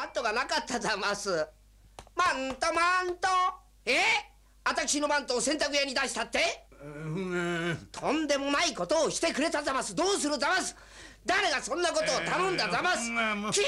マントがなかったざますマントマントえ私のマントを洗濯屋に出したって、とんでもないことをしてくれたざますどうするざます誰がそんなことを頼んだざます、うん、キー